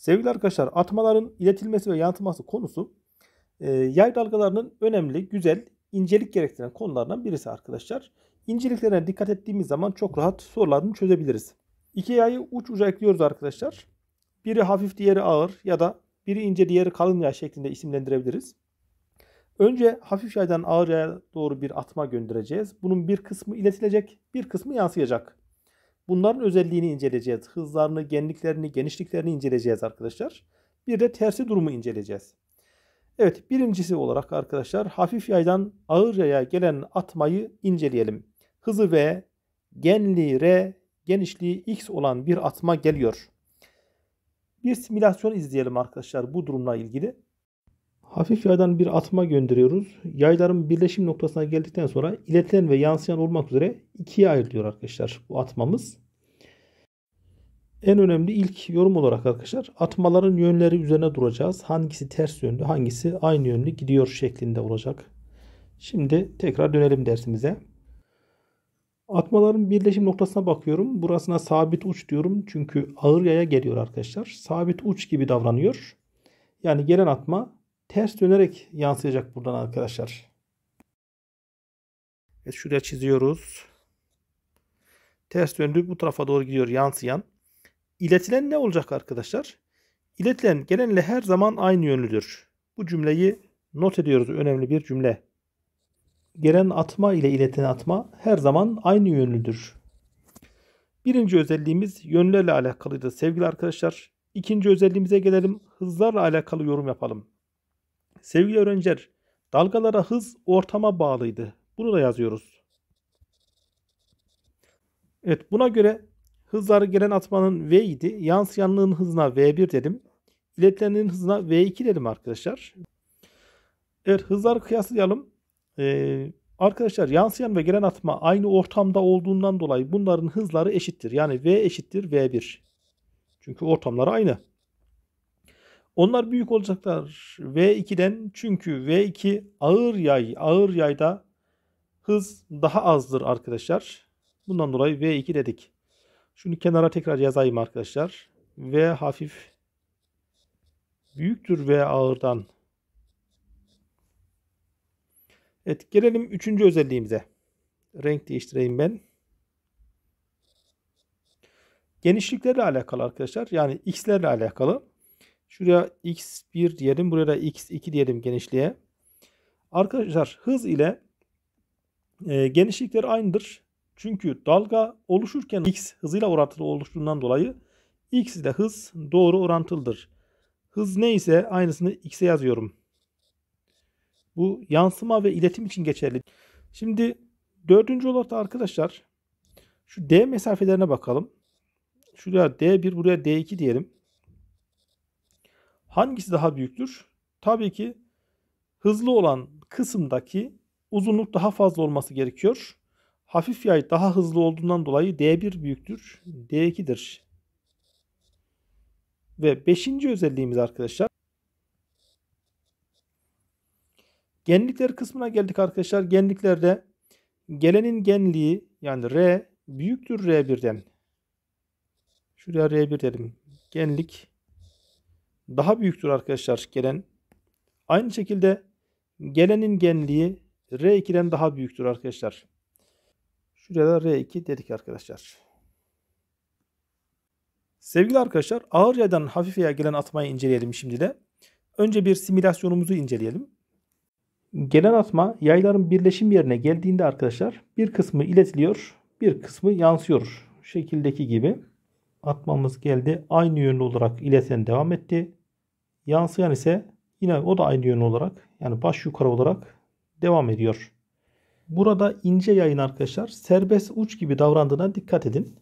Sevgili arkadaşlar atmaların iletilmesi ve yansıması konusu e, yay dalgalarının önemli, güzel, incelik gerektiren konularından birisi arkadaşlar. İnceliklerine dikkat ettiğimiz zaman çok rahat sorularını çözebiliriz. İki yayı uç uca ekliyoruz arkadaşlar. Biri hafif diğeri ağır ya da biri ince diğeri kalın yay şeklinde isimlendirebiliriz. Önce hafif yaydan ağır yaya doğru bir atma göndereceğiz. Bunun bir kısmı iletilecek, bir kısmı yansıyacak. Bunların özelliğini inceleyeceğiz. Hızlarını, genliklerini, genişliklerini inceleyeceğiz arkadaşlar. Bir de tersi durumu inceleyeceğiz. Evet birincisi olarak arkadaşlar hafif yaydan ağır yaya gelen atmayı inceleyelim. Hızı V, genliği R, genişliği X olan bir atma geliyor. Bir simülasyon izleyelim arkadaşlar bu durumla ilgili. Hafif yaydan bir atma gönderiyoruz. Yayların birleşim noktasına geldikten sonra iletilen ve yansıyan olmak üzere ikiye ayrılıyor arkadaşlar bu atmamız. En önemli ilk yorum olarak arkadaşlar atmaların yönleri üzerine duracağız. Hangisi ters yönlü hangisi aynı yönlü gidiyor şeklinde olacak. Şimdi tekrar dönelim dersimize. Atmaların birleşim noktasına bakıyorum. Burasına sabit uç diyorum. Çünkü ağır yaya geliyor arkadaşlar. Sabit uç gibi davranıyor. Yani gelen atma ters dönerek yansıyacak buradan arkadaşlar. Evet, şuraya çiziyoruz. Ters döndü bu tarafa doğru gidiyor yansıyan. İletilen ne olacak arkadaşlar? İletilen gelenle her zaman aynı yönlüdür. Bu cümleyi not ediyoruz. Önemli bir cümle. Gelen atma ile ileten atma her zaman aynı yönlüdür. Birinci özelliğimiz yönlerle alakalıydı sevgili arkadaşlar. İkinci özelliğimize gelelim. Hızlarla alakalı yorum yapalım. Sevgili öğrenciler, dalgalara hız ortama bağlıydı. Bunu da yazıyoruz. Evet buna göre hızları gelen atmanın V idi. Yansıyanlığın hızına V1 dedim. İletilenin hızına V2 dedim arkadaşlar. Evet hızları kıyaslayalım. Ee, arkadaşlar yansıyan ve gelen atma aynı ortamda olduğundan dolayı bunların hızları eşittir. Yani V eşittir V1. Çünkü ortamları aynı. Onlar büyük olacaklar V2'den çünkü V2 ağır yay. Ağır yayda hız daha azdır arkadaşlar. Bundan dolayı V2 dedik. Şunu kenara tekrar yazayım arkadaşlar. V hafif büyüktür V ağırdan. Evet gelelim üçüncü özelliğimize. Renk değiştireyim ben. Genişliklerle alakalı arkadaşlar. Yani x'lerle alakalı. Şuraya x1 diyelim. Buraya da x2 diyelim genişliğe. Arkadaşlar hız ile e, genişlikler aynıdır. Çünkü dalga oluşurken x hızıyla orantılı oluştuğundan dolayı x ile hız doğru orantılıdır. Hız neyse aynısını x'e yazıyorum. Bu yansıma ve iletim için geçerli. Şimdi dördüncü olarak da arkadaşlar şu d mesafelerine bakalım. Şuraya d1 buraya d2 diyelim. Hangisi daha büyüktür? Tabii ki hızlı olan kısımdaki uzunluk daha fazla olması gerekiyor. Hafif yay daha hızlı olduğundan dolayı D1 büyüktür. D2'dir. Ve beşinci özelliğimiz arkadaşlar. Genlikler kısmına geldik arkadaşlar. Genliklerde gelenin genliği yani R büyüktür R1'den. Şuraya R1 dedim. Genlik daha büyüktür arkadaşlar gelen. Aynı şekilde gelenin genliği R2'den daha büyüktür arkadaşlar. Şuraya da R2 dedik arkadaşlar. Sevgili arkadaşlar ağır yaydan hafif yaya gelen atmayı inceleyelim şimdi de. Önce bir simülasyonumuzu inceleyelim. Gelen atma yayların birleşim yerine geldiğinde arkadaşlar bir kısmı iletiliyor bir kısmı yansıyor. Şekildeki gibi atmamız geldi. Aynı yönlü olarak ileten devam etti. Yansıyan ise yine o da aynı yön olarak yani baş yukarı olarak devam ediyor. Burada ince yayın arkadaşlar serbest uç gibi davrandığına dikkat edin.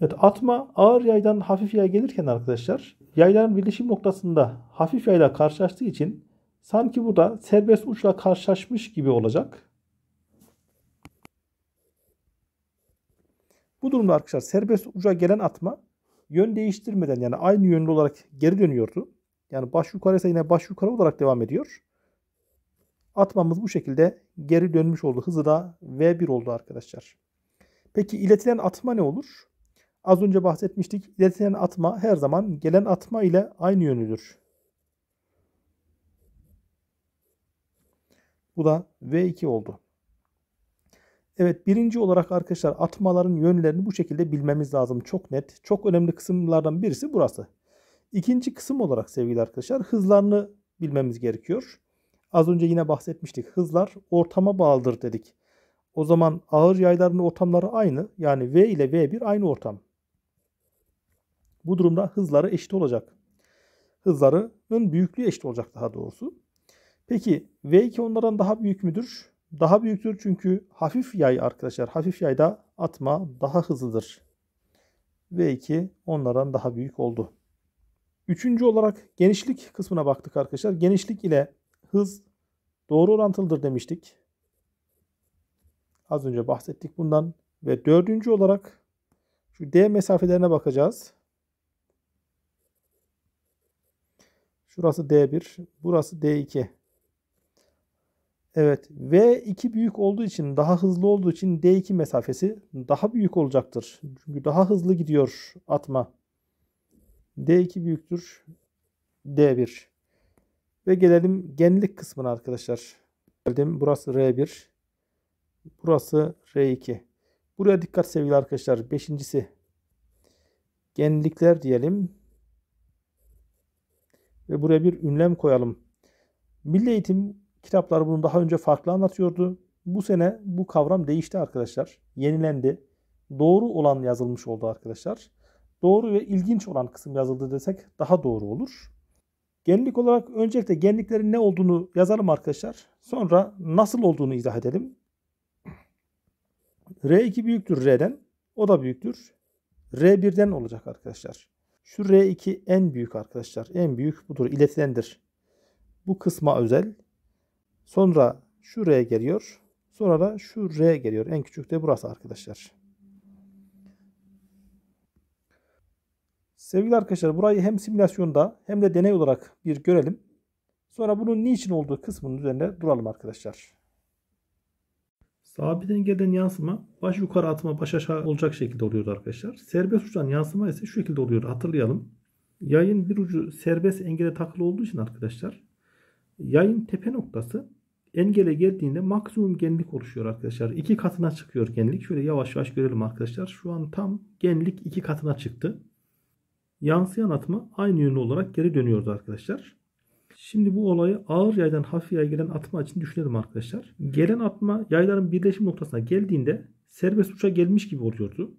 Evet atma ağır yaydan hafif yay gelirken arkadaşlar yayların birleşim noktasında hafif yayla karşılaştığı için sanki burada serbest uçla karşılaşmış gibi olacak. Bu durumda arkadaşlar serbest uca gelen atma yön değiştirmeden yani aynı yönlü olarak geri dönüyordu. Yani baş yukarı ise yine baş yukarı olarak devam ediyor. Atmamız bu şekilde geri dönmüş oldu. Hızı da V1 oldu arkadaşlar. Peki iletilen atma ne olur? Az önce bahsetmiştik. İletilen atma her zaman gelen atma ile aynı yönlüdür. Bu da V2 oldu. Evet birinci olarak arkadaşlar atmaların yönlerini bu şekilde bilmemiz lazım. Çok net. Çok önemli kısımlardan birisi burası. İkinci kısım olarak sevgili arkadaşlar hızlarını bilmemiz gerekiyor. Az önce yine bahsetmiştik. Hızlar ortama bağlıdır dedik. O zaman ağır yayların ortamları aynı. Yani V ile V1 aynı ortam. Bu durumda hızları eşit olacak. Hızlarının büyüklüğü eşit olacak daha doğrusu. Peki V2 onlardan daha büyük müdür? Daha büyüktür çünkü hafif yay arkadaşlar. Hafif yayda atma daha hızlıdır. V2 onlardan daha büyük oldu. Üçüncü olarak genişlik kısmına baktık arkadaşlar. Genişlik ile hız doğru orantılıdır demiştik. Az önce bahsettik bundan. Ve dördüncü olarak şu D mesafelerine bakacağız. Şurası D1, burası D2. Evet V2 büyük olduğu için daha hızlı olduğu için D2 mesafesi daha büyük olacaktır. Çünkü daha hızlı gidiyor atma. D2 büyüktür D1. Ve gelelim genlik kısmına arkadaşlar. Geldim burası R1. Burası R2. Buraya dikkat sevgili arkadaşlar. Beşincisi genlikler diyelim. Ve buraya bir ünlem koyalım. Milli eğitim Kitaplar bunu daha önce farklı anlatıyordu. Bu sene bu kavram değişti arkadaşlar. Yenilendi. Doğru olan yazılmış oldu arkadaşlar. Doğru ve ilginç olan kısım yazıldı desek daha doğru olur. Genlik olarak öncelikle genliklerin ne olduğunu yazalım arkadaşlar. Sonra nasıl olduğunu izah edelim. R2 büyüktür R'den. O da büyüktür. R1'den olacak arkadaşlar. Şu R2 en büyük arkadaşlar. En büyük budur. İletilendir. Bu kısma özel. Sonra şuraya geliyor. Sonra da şuraya geliyor. En küçük de burası arkadaşlar. Sevgili arkadaşlar burayı hem simülasyonda hem de deney olarak bir görelim. Sonra bunun niçin olduğu kısmının üzerinde duralım arkadaşlar. Sabit engelden yansıma baş yukarı atma baş aşağı olacak şekilde oluyordu arkadaşlar. Serbest uçtan yansıma ise şu şekilde oluyor hatırlayalım. Yayın bir ucu serbest engele takılı olduğu için arkadaşlar yayın tepe noktası engele geldiğinde maksimum genlik oluşuyor arkadaşlar. İki katına çıkıyor genlik. Şöyle yavaş yavaş görelim arkadaşlar. Şu an tam genlik iki katına çıktı. Yansıyan atma aynı yönlü olarak geri dönüyordu arkadaşlar. Şimdi bu olayı ağır yaydan hafif yaya gelen atma için düşünelim arkadaşlar. Gelen atma yayların birleşim noktasına geldiğinde serbest uça gelmiş gibi oluyordu.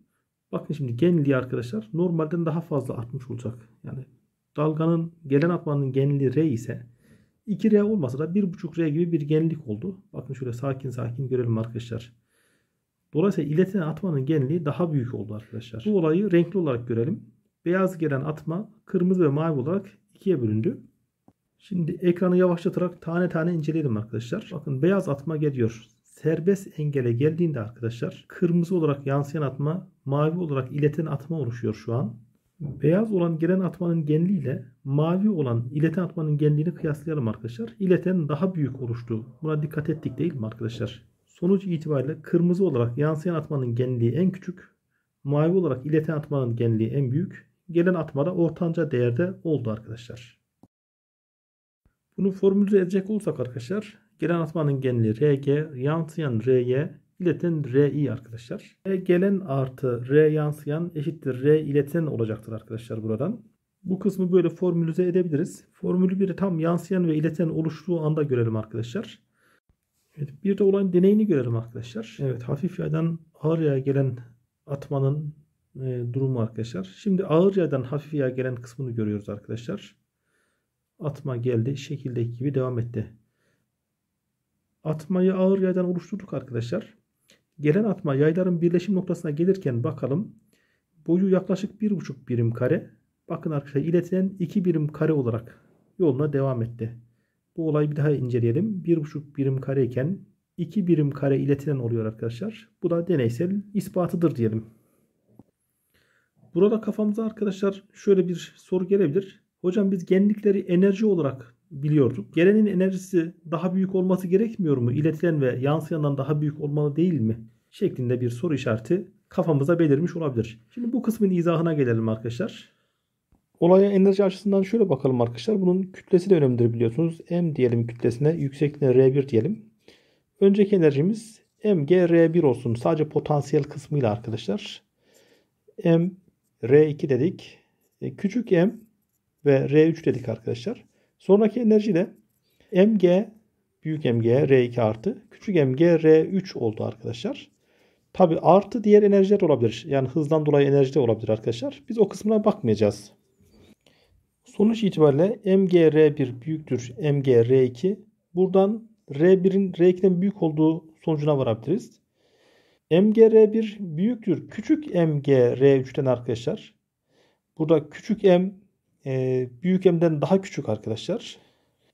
Bakın şimdi genliği arkadaşlar normalden daha fazla artmış olacak. Yani dalganın gelen atmanın genliği R ise 2R olmasa da 1.5R gibi bir genlik oldu. Bakın şöyle sakin sakin görelim arkadaşlar. Dolayısıyla iletene atmanın genliği daha büyük oldu arkadaşlar. Bu olayı renkli olarak görelim. Beyaz gelen atma kırmızı ve mavi olarak ikiye bölündü. Şimdi ekranı yavaşlatarak tane tane inceleyelim arkadaşlar. Bakın beyaz atma geliyor. Serbest engele geldiğinde arkadaşlar kırmızı olarak yansıyan atma mavi olarak ileten atma oluşuyor şu an. Beyaz olan gelen atmanın genliğiyle mavi olan ileten atmanın genliğini kıyaslayalım arkadaşlar. İleten daha büyük oluştu. Buna dikkat ettik değil mi arkadaşlar? Sonuç itibariyle kırmızı olarak yansıyan atmanın genliği en küçük. Mavi olarak ileten atmanın genliği en büyük. Gelen atma da ortanca değerde oldu arkadaşlar. Bunu formülize edecek olsak arkadaşlar gelen atmanın genliği RG, yansıyan RY, ileten Ri arkadaşlar. E gelen artı R yansıyan eşittir R ileten olacaktır arkadaşlar buradan. Bu kısmı böyle formülize edebiliriz. Formülü bir tam yansıyan ve ileten oluştuğu anda görelim arkadaşlar. Evet, bir de olan deneyini görelim arkadaşlar. Evet hafif yaydan ağır yaya gelen atmanın e, durumu arkadaşlar. Şimdi ağır yayadan hafif yaya gelen kısmını görüyoruz arkadaşlar. Atma geldi şekildeki gibi devam etti. Atmayı ağır yayadan oluşturduk arkadaşlar. Gelen atma yayların birleşim noktasına gelirken bakalım. Boyu yaklaşık 1,5 birim kare. Bakın arkadaşlar iletilen 2 birim kare olarak yoluna devam etti. Bu olayı bir daha inceleyelim. 1,5 birim kare iken 2 birim kare iletilen oluyor arkadaşlar. Bu da deneysel ispatıdır diyelim. Burada kafamıza arkadaşlar şöyle bir soru gelebilir. Hocam biz genlikleri enerji olarak biliyorduk. Gelenin enerjisi daha büyük olması gerekmiyor mu? İletilen ve yansıyandan daha büyük olmalı değil mi? Şeklinde bir soru işareti kafamıza belirmiş olabilir. Şimdi bu kısmın izahına gelelim arkadaşlar. Olaya enerji açısından şöyle bakalım arkadaşlar. Bunun kütlesi de önemlidir biliyorsunuz. M diyelim kütlesine, yüksekliğine R1 diyelim. Önceki enerjimiz MGR1 olsun. Sadece potansiyel kısmıyla arkadaşlar. M R2 dedik. E, küçük M ve R3 dedik arkadaşlar. Sonraki enerji de mg büyük mg r2 artı küçük mg r3 oldu arkadaşlar. Tabi artı diğer enerjiler olabilir. Yani hızdan dolayı enerji de olabilir arkadaşlar. Biz o kısmına bakmayacağız. Sonuç itibariyle mg r 1 büyüktür mg r 2 Buradan r1'in r2'den büyük olduğu sonucuna varabiliriz. r 1 büyüktür küçük mg r 3ten arkadaşlar. Burada küçük m e, büyük M'den daha küçük arkadaşlar.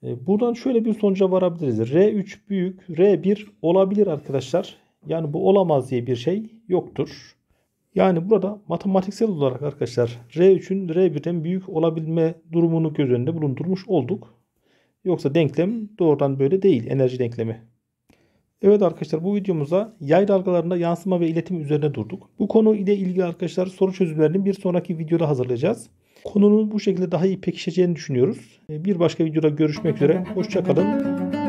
E, buradan şöyle bir sonuca varabiliriz. R3 büyük R1 olabilir arkadaşlar. Yani bu olamaz diye bir şey yoktur. Yani burada matematiksel olarak arkadaşlar R3'ün R1'den büyük olabilme durumunu göz önünde bulundurmuş olduk. Yoksa denklem doğrudan böyle değil enerji denklemi. Evet arkadaşlar bu videomuzda yay dalgalarında yansıma ve iletim üzerine durduk. Bu konu ile ilgili arkadaşlar soru çözümlerini bir sonraki videoda hazırlayacağız. Konunun bu şekilde daha iyi pekişeceğini düşünüyoruz. Ee, bir başka videoda görüşmek üzere. Hoşçakalın.